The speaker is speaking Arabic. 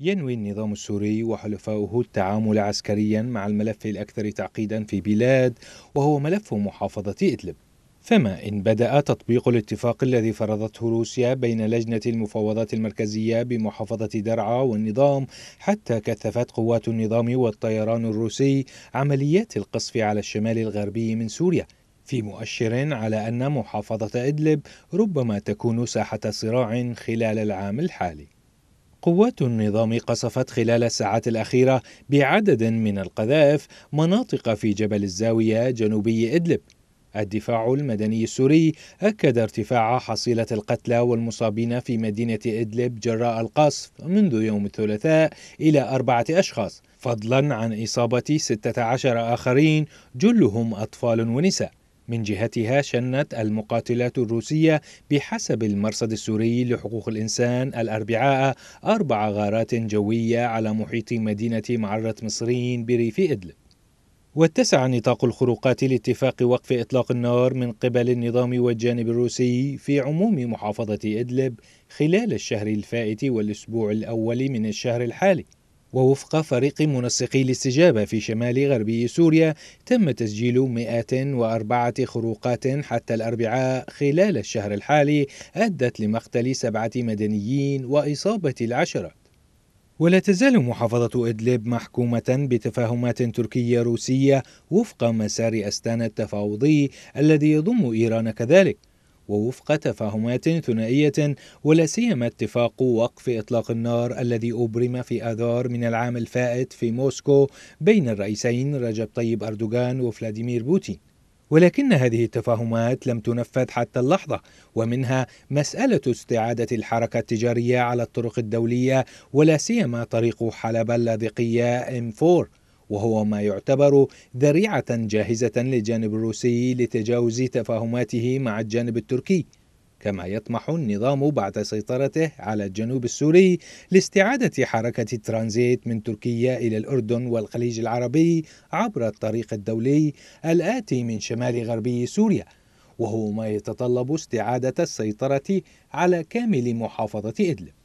ينوي النظام السوري وحلفاؤه التعامل عسكريا مع الملف الأكثر تعقيدا في بلاد وهو ملف محافظة إدلب فما إن بدأ تطبيق الاتفاق الذي فرضته روسيا بين لجنة المفاوضات المركزية بمحافظة درعا والنظام حتى كثفت قوات النظام والطيران الروسي عمليات القصف على الشمال الغربي من سوريا في مؤشر على أن محافظة إدلب ربما تكون ساحة صراع خلال العام الحالي قوات النظام قصفت خلال الساعات الأخيرة بعدد من القذائف مناطق في جبل الزاوية جنوبي إدلب الدفاع المدني السوري أكد ارتفاع حصيلة القتلى والمصابين في مدينة إدلب جراء القصف منذ يوم الثلاثاء إلى أربعة أشخاص فضلا عن إصابة 16 آخرين جلهم أطفال ونساء من جهتها شنت المقاتلات الروسية بحسب المرصد السوري لحقوق الإنسان الأربعاء أربع غارات جوية على محيط مدينة معرة مصرين بريف إدلب واتسع نطاق الخروقات لاتفاق وقف إطلاق النار من قبل النظام والجانب الروسي في عموم محافظة إدلب خلال الشهر الفائت والأسبوع الأول من الشهر الحالي ووفق فريق منسقي الاستجابة في شمال غربي سوريا تم تسجيل 104 خروقات حتى الأربعاء خلال الشهر الحالي أدت لمقتل سبعة مدنيين وإصابة العشرة ولا تزال محافظة إدلب محكومة بتفاهمات تركية روسية وفق مسار أستانا التفاوضي الذي يضم إيران كذلك ووفق تفاهمات ثنائية ولا سيما اتفاق وقف إطلاق النار الذي أبرم في آذار من العام الفائت في موسكو بين الرئيسين رجب طيب أردوغان وفلاديمير بوتين ولكن هذه التفاهمات لم تنفذ حتى اللحظة ومنها مسألة استعادة الحركة التجارية على الطرق الدولية ولا سيما طريق حلب اللاذقية M4 وهو ما يعتبر ذريعة جاهزة للجانب الروسي لتجاوز تفاهماته مع الجانب التركي كما يطمح النظام بعد سيطرته على الجنوب السوري لاستعادة حركة الترانزيت من تركيا إلى الأردن والخليج العربي عبر الطريق الدولي الآتي من شمال غربي سوريا وهو ما يتطلب استعادة السيطرة على كامل محافظة إدلب